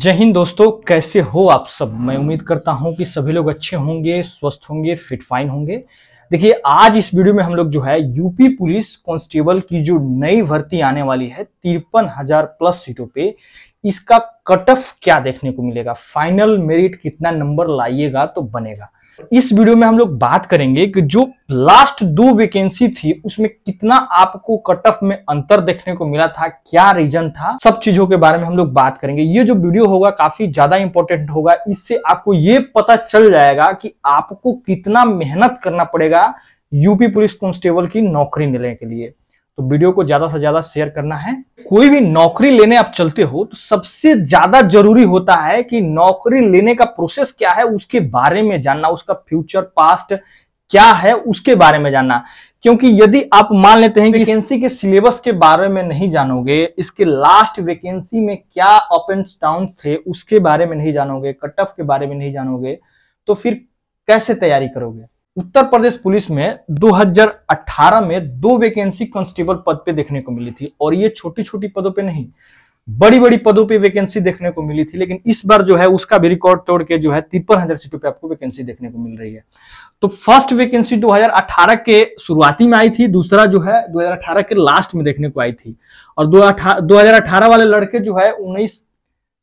जय हिंद दोस्तों कैसे हो आप सब मैं उम्मीद करता हूं कि सभी लोग अच्छे होंगे स्वस्थ होंगे फिट फाइन होंगे देखिए आज इस वीडियो में हम लोग जो है यूपी पुलिस कांस्टेबल की जो नई भर्ती आने वाली है तिरपन हजार प्लस सीटों पे इसका कट ऑफ क्या देखने को मिलेगा फाइनल मेरिट कितना नंबर लाइएगा तो बनेगा इस वीडियो में हम लोग बात करेंगे कि जो लास्ट दो वैकेंसी थी उसमें कितना आपको कट ऑफ में अंतर देखने को मिला था क्या रीजन था सब चीजों के बारे में हम लोग बात करेंगे ये जो वीडियो होगा काफी ज्यादा इंपॉर्टेंट होगा इससे आपको ये पता चल जाएगा कि आपको कितना मेहनत करना पड़ेगा यूपी पुलिस कांस्टेबल की नौकरी मिलने के लिए तो वीडियो को ज्यादा से ज्यादा शेयर करना है कोई भी नौकरी लेने आप चलते हो तो सबसे ज्यादा जरूरी होता है कि नौकरी लेने का प्रोसेस क्या है उसके बारे में जानना उसका फ्यूचर पास्ट क्या है उसके बारे में जानना क्योंकि यदि आप मान लेते हैं वैकेंसी के सिलेबस के बारे में नहीं जानोगे इसके लास्ट वैकेंसी में क्या अप एंड डाउन थे उसके बारे में नहीं जानोगे कट ऑफ के बारे में नहीं जानोगे तो फिर कैसे तैयारी करोगे उत्तर प्रदेश पुलिस में 2018 में दो वैकेंसी कांस्टेबल पद पे देखने को मिली थी और ये छोटी छोटी पदों पे नहीं बड़ी बड़ी पदों पे वैकेंसी देखने को मिली थी लेकिन इस बार जो है उसका भी रिकॉर्ड तोड़ के जो है तिरपन हजार सीटों पर आपको वैकेंसी देखने को मिल रही है तो फर्स्ट वैकेंसी 2018 के शुरुआती में आई थी दूसरा जो है 2018 के लास्ट में देखने को आई थी और 2018 वाले लड़के जो है उन्नीस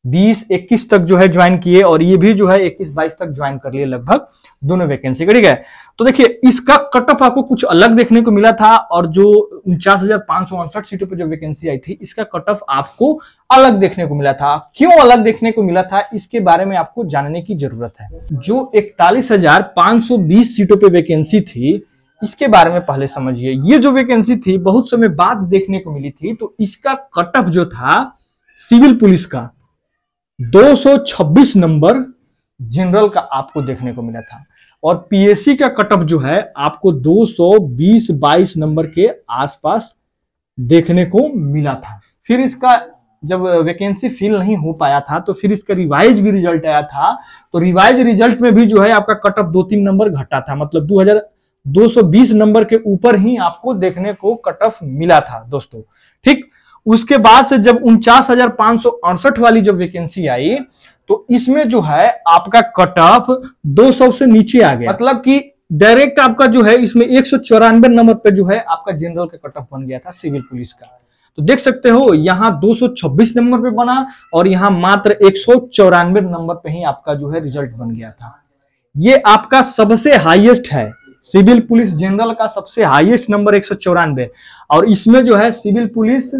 बीस इक्कीस तक जो है ज्वाइन किए और ये भी जो है इक्कीस बाईस तक ज्वाइन कर लिए लगभग दोनों वैकेंसी का ठीक है तो देखिए इसका कट ऑफ आपको कुछ अलग देखने को मिला था और जो उनचास हजार पांच सौ उनसठ सीटों पर जो वैकेंसी आई थी इसका कट ऑफ आपको अलग देखने को मिला था क्यों अलग देखने को मिला था इसके बारे में आपको जानने की जरूरत है जो इकतालीस हजार पांच सौ बीस सीटों पर वैकेंसी थी इसके बारे में पहले समझिए ये जो वैकेंसी थी बहुत समय बाद देखने को मिली थी तो इसका कट ऑफ जो था सिविल पुलिस का 226 नंबर जनरल का आपको देखने को मिला था और पीएससी का कटअप जो है आपको 220-22 नंबर के आसपास देखने को मिला था फिर इसका जब वैकेंसी फिल नहीं हो पाया था तो फिर इसका रिवाइज भी रिजल्ट आया था तो रिवाइज रिजल्ट में भी जो है आपका कटअप दो तीन नंबर घटा था मतलब सौ बीस नंबर के ऊपर ही आपको देखने को कट ऑफ मिला था दोस्तों ठीक उसके बाद से जब उनचास हजार पांच सौ अड़सठ वाली जब वैकेंसी आई तो इसमें जो है आपका कट ऑफ दो से नीचे आ गया मतलब कि डायरेक्ट आपका जो है इसमें एक नंबर पे जो है आपका जनरल का कट ऑफ बन गया था सिविल पुलिस का तो देख सकते हो यहाँ 226 नंबर पे बना और यहाँ मात्र एक नंबर पे ही आपका जो है रिजल्ट बन गया था ये आपका सबसे हाईएस्ट है सिविल पुलिस जनरल का सबसे हाईएस्ट नंबर एक और इसमें जो है सिविल पुलिस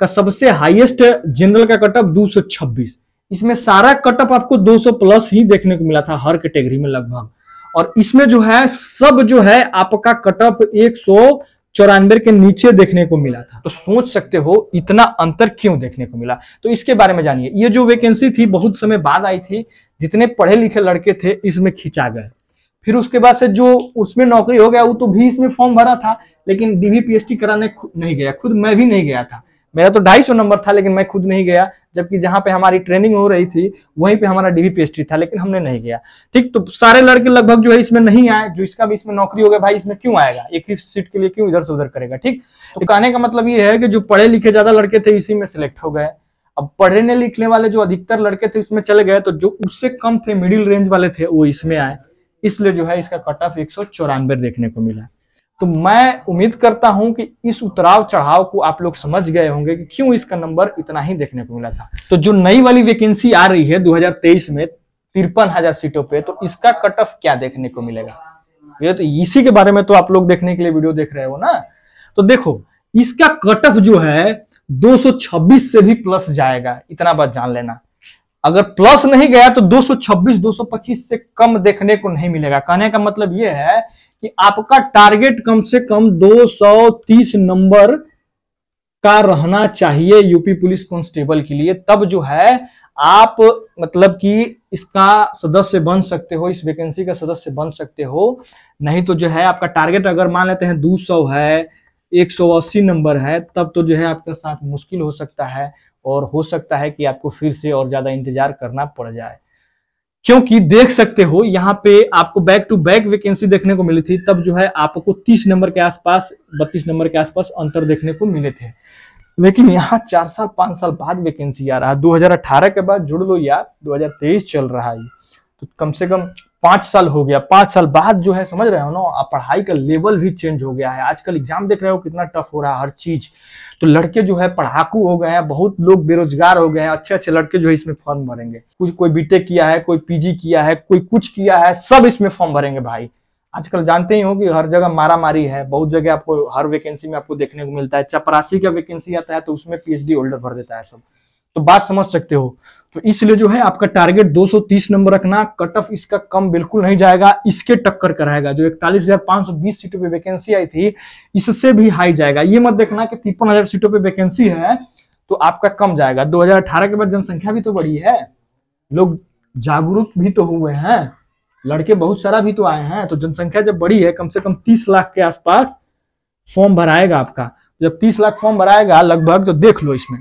का सबसे हाईएस्ट जनरल का कटअप 226 इसमें सारा कटअप आपको 200 प्लस ही देखने को मिला था हर कैटेगरी में लगभग और इसमें जो है सब जो है आपका कटअप एक चौरानवे के नीचे देखने को मिला था तो सोच सकते हो इतना अंतर क्यों देखने को मिला तो इसके बारे में जानिए ये जो वैकेंसी थी बहुत समय बाद आई थी जितने पढ़े लिखे लड़के थे इसमें खिंचा गए फिर उसके बाद से जो उसमें नौकरी हो गया वो तो भी इसमें फॉर्म भरा था लेकिन डीवी कराने नहीं गया खुद मैं भी नहीं गया था मेरा तो ढाई सौ नंबर था लेकिन मैं खुद नहीं गया जबकि जहां पे हमारी ट्रेनिंग हो रही थी वहीं पे हमारा डीवी पेस्ट्री था लेकिन हमने नहीं गया ठीक तो सारे लड़के लगभग जो है इसमें नहीं आए जो इसका भी इसमें नौकरी हो गया भाई इसमें क्यों आएगा एक ही सीट के लिए क्यों इधर से उधर करेगा ठीक तो कहने का मतलब ये है कि जो पढ़े लिखे ज्यादा लड़के थे इसी में सिलेक्ट हो गए अब पढ़ने लिखने वाले जो अधिकतर लड़के थे इसमें चले गए तो जो उससे कम थे मिडिल रेंज वाले थे वो इसमें आए इसलिए जो है इसका कट ऑफ एक देखने को मिला तो मैं उम्मीद करता हूं कि इस उतराव चढ़ाव को आप लोग समझ गए होंगे कि क्यों इसका नंबर इतना ही देखने को मिला था तो जो नई वाली वैकेंसी आ रही है 2023 में तिरपन हजार सीटों पे तो इसका कट ऑफ क्या देखने को मिलेगा ये तो इसी के बारे में तो आप लोग देखने के लिए वीडियो देख रहे हो ना तो देखो इसका कट ऑफ जो है दो से भी प्लस जाएगा इतना बात जान लेना अगर प्लस नहीं गया तो 226 225 से कम देखने को नहीं मिलेगा कहने का मतलब यह है कि आपका टारगेट कम से कम 230 नंबर का रहना चाहिए यूपी पुलिस कांस्टेबल के लिए तब जो है आप मतलब कि इसका सदस्य बन सकते हो इस वैकेंसी का सदस्य बन सकते हो नहीं तो जो है आपका टारगेट अगर मान लेते हैं 200 है 180 नंबर है तब तो जो है आपके साथ मुश्किल हो सकता है और हो सकता है कि आपको फिर से और ज़्यादा इंतजार करना पड़ जाए क्योंकि देख सकते हो यहाँ पे आपको बैक टू बैक वैकेंसी देखने को मिली थी तब जो है आपको 30 नंबर के आसपास 32 नंबर के आसपास अंतर देखने को मिले थे लेकिन यहाँ चार साल पांच साल बाद वैकेंसी आ रहा है अठारह के बाद जुड़ लो यार तेईस चल रहा है तो कम से कम पांच साल हो गया पांच साल बाद जो है समझ रहे हो ना पढ़ाई का लेवल भी चेंज हो गया है आजकल एग्जाम देख रहे हो कितना टफ हो रहा है हर चीज तो लड़के जो है पढ़ाकू हो गए हैं बहुत लोग बेरोजगार हो गए हैं अच्छे अच्छे लड़के जो है इसमें फॉर्म भरेंगे कुछ कोई बीटेक किया है कोई पीजी किया है कोई कुछ किया है सब इसमें फॉर्म भरेंगे भाई आजकल जानते ही हो कि हर जगह मारा मारी है बहुत जगह आपको हर वैकेंसी में आपको देखने को मिलता है चपरासी का वैकेंसी आता है तो उसमें पीएचडी होल्डर भर देता है सब तो बात समझ सकते हो तो इसलिए जो है आपका टारगेट 230 नंबर रखना कट ऑफ इसका कम बिल्कुल नहीं जाएगा इसके टक्कर कराएगा जो इकतालीस सीटों पे वैकेंसी आई थी इससे भी हाई जाएगा ये मत देखना कि तिरपन सीटों पे वैकेंसी है तो आपका कम जाएगा 2018 के बाद जनसंख्या भी तो बढ़ी है लोग जागरूक भी तो हुए हैं लड़के बहुत सारा भी तो आए हैं तो जनसंख्या जब बढ़ी है कम से कम तीस लाख के आसपास फॉर्म भराएगा आपका जब तीस लाख फॉर्म भराएगा लगभग तो देख लो इसमें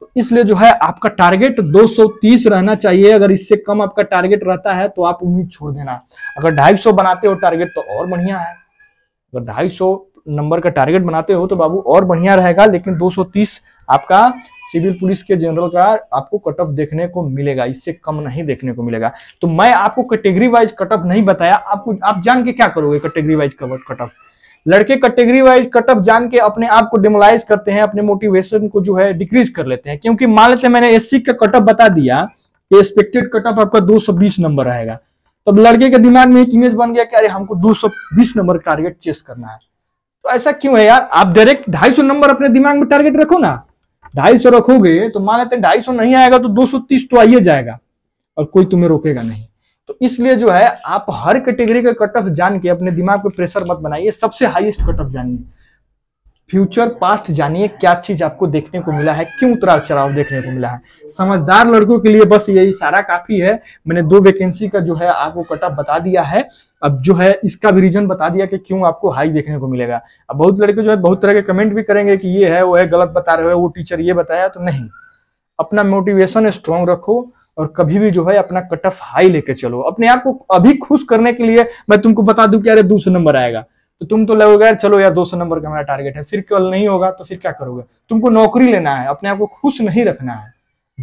तो इसलिए जो है आपका टारगेट 230 रहना चाहिए अगर इससे कम आपका टारगेट रहता है तो आप उम्मीद छोड़ देना अगर ढाई सौ बनाते हो टारगेट तो और बढ़िया है अगर ढाई सौ नंबर का टारगेट बनाते हो तो बाबू और बढ़िया रहेगा लेकिन दो आपका सिविल पुलिस के जनरल का आपको कट ऑफ देखने को मिलेगा इससे कम नहीं देखने को मिलेगा तो मैं आपको कैटेगरी वाइज कट ऑफ नहीं बताया आपको आप जान के क्या करोगे कैटेगरी वाइज कट ऑफ लड़के कैटेगरी वाइज कट ऑफ जान के अपने आप को डिमोलाइज करते हैं अपने मोटिवेशन को जो है डिक्रीज कर लेते हैं क्योंकि मान लेते हैं मैंने एस का कट ऑफ बता दिया एक्सपेक्टेड कट ऑफ आपका 220 नंबर आएगा तब लड़के के दिमाग में एक इमेज बन गया कि अरे हमको 220 नंबर टारगेट चेस करना है तो ऐसा क्यों है यार आप डायरेक्ट सौ नंबर अपने दिमाग में टारगेट रखो ना सौ रखोगे तो मान लेते हैं सौ नहीं आएगा तो तीस तो आइए जाएगा और कोई तुम्हें रोकेगा नहीं तो इसलिए जो है आप हर कैटेगरी का कट ऑफ जान के अपने दिमाग पे प्रेशर मत बनाइए सबसे हाईएस्ट कट ऑफ जानिए फ्यूचर पास्ट जानिए क्या चीज आपको देखने को मिला है क्यों उतराव चढ़ाव देखने को मिला है समझदार लड़कों के लिए बस यही सारा काफी है मैंने दो वैकेंसी का जो है आपको कट ऑफ बता दिया है अब जो है इसका भी रीजन बता दिया कि क्यों आपको हाई देखने को मिलेगा अब बहुत लड़के जो है बहुत तरह के कमेंट भी करेंगे कि ये है वो है गलत बता रहे हो वो टीचर ये बताया तो नहीं अपना मोटिवेशन स्ट्रांग रखो और कभी भी जो है अपना कट ऑफ हाई लेके चलो अपने आप को अभी खुश करने के लिए मैं तुमको बता दूं कि अरे दूसरा नंबर आएगा तो तुम तो लगोगे यार चलो यार दो सौ नंबर का मेरा टारगेट है फिर कल नहीं होगा तो फिर क्या करोगे तुमको नौकरी लेना है अपने आप को खुश नहीं रखना है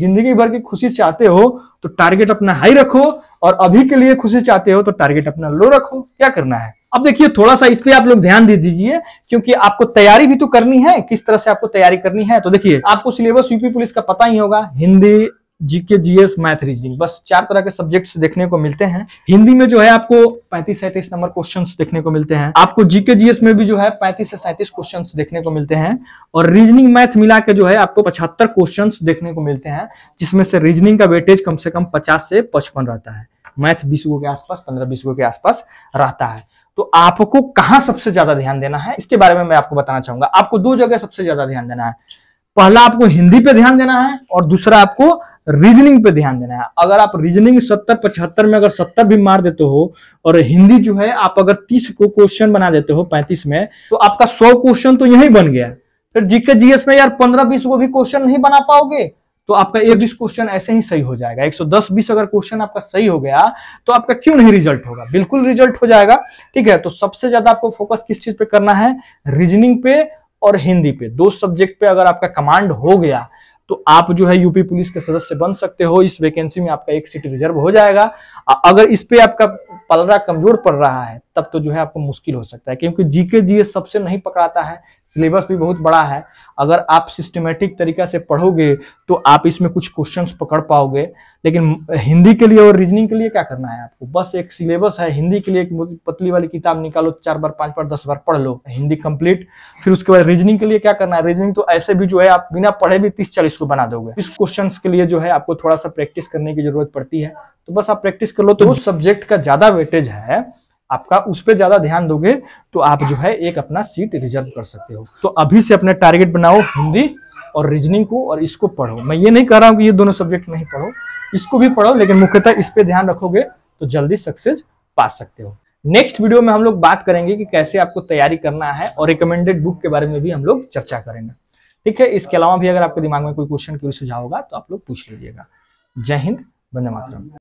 जिंदगी भर की खुशी चाहते हो तो टारगेट अपना हाई रखो और अभी के लिए खुशी चाहते हो तो टारगेट अपना लो रखो क्या करना है अब देखिए थोड़ा सा इस पर आप लोग ध्यान दे दीजिए क्योंकि आपको तैयारी भी तो करनी है किस तरह से आपको तैयारी करनी है तो देखिए आपको सिलेबस यूपी पुलिस का पता ही होगा Hindi GK GS math reasoning बस चार तरह के सब्जेक्ट्स देखने को मिलते हैं हिंदी में जो है आपको 35 सैंतीस नंबर क्वेश्चंस देखने को मिलते हैं आपको जीके जीएस में भी जो है 35 से सैंतीस क्वेश्चंस देखने को मिलते हैं और रीजनिंग मैथ मिला के जो है आपको पचहत्तर क्वेश्चंस देखने को मिलते हैं जिसमें से रीजनिंग का वेटेज कम से कम पचास से पचपन रहता है मैथ बीस गो के आसपास पंद्रह बीस गो के आसपास रहता है तो आपको कहाँ सबसे ज्यादा ध्यान देना है इसके बारे में मैं आपको बताना चाहूंगा आपको दो जगह सबसे ज्यादा ध्यान देना है पहला आपको हिंदी पे ध्यान देना है और दूसरा आपको रीजनिंग पे ध्यान देना है अगर आप रीजनिंग सत्तर पचहत्तर में अगर सत्तर भी मार देते हो और हिंदी जो है आप अगर तीस को क्वेश्चन बना देते हो पैंतीस में तो आपका सौ क्वेश्चन तो यही बन गया फिर जीके जीएस में यार पंद्रह बीस को भी क्वेश्चन नहीं बना पाओगे तो आपका एक बीस क्वेश्चन ऐसे ही सही हो जाएगा एक सौ दस बीस अगर क्वेश्चन आपका सही हो गया तो आपका क्यों नहीं रिजल्ट होगा बिल्कुल रिजल्ट हो जाएगा ठीक है तो सबसे ज्यादा आपको फोकस किस चीज पे करना है रीजनिंग पे और हिंदी पे दो सब्जेक्ट पे अगर आपका कमांड हो गया तो आप जो है यूपी पुलिस के सदस्य बन सकते हो इस वैकेंसी में आपका एक सीट रिजर्व हो जाएगा अगर इस पे आपका पलरा कमजोर पड़ रहा है तब तो जो है आपको मुश्किल हो सकता है क्योंकि जीके जी सबसे नहीं पकड़ाता है सिलेबस भी बहुत बड़ा है अगर आप सिस्टमेटिक तरीका से पढ़ोगे तो आप इसमें कुछ क्वेश्चंस पकड़ पाओगे लेकिन हिंदी के लिए और रीजनिंग के लिए क्या करना है आपको बस एक सिलेबस है हिंदी के लिए एक पतली वाली किताब निकालो चार बार पांच बार दस बार पढ़ लो हिंदी कंप्लीट फिर उसके बाद रीजनिंग के लिए क्या करना है रीजनिंग तो ऐसे भी जो है आप बिना पढ़े भी तीस चालीस को बना दोगे इस क्वेश्चन के लिए जो है आपको थोड़ा सा प्रैक्टिस करने की जरूरत पड़ती है तो बस आप प्रैक्टिस कर लो तो, तो उस सब्जेक्ट का ज्यादा वेटेज है आपका उस पर ज्यादा ध्यान दोगे तो आप जो है एक अपना सीट रिजर्व कर सकते हो तो अभी से अपना टारगेट बनाओ हिंदी और रीजनिंग को और इसको पढ़ो मैं ये नहीं कह रहा हूँ कि ये दोनों सब्जेक्ट नहीं पढ़ो इसको भी पढ़ो लेकिन मुख्यतः इस पर ध्यान रखोगे तो जल्दी सक्सेस पा सकते हो नेक्स्ट वीडियो में हम लोग बात करेंगे कि कैसे आपको तैयारी करना है और रिकमेंडेड बुक के बारे में भी हम लोग चर्चा करेंगे ठीक है इसके अलावा भी अगर आपके दिमाग में कोई क्वेश्चन क्यों सुझाव होगा तो आप लोग पूछ लीजिएगा जय हिंद वंदे मातरम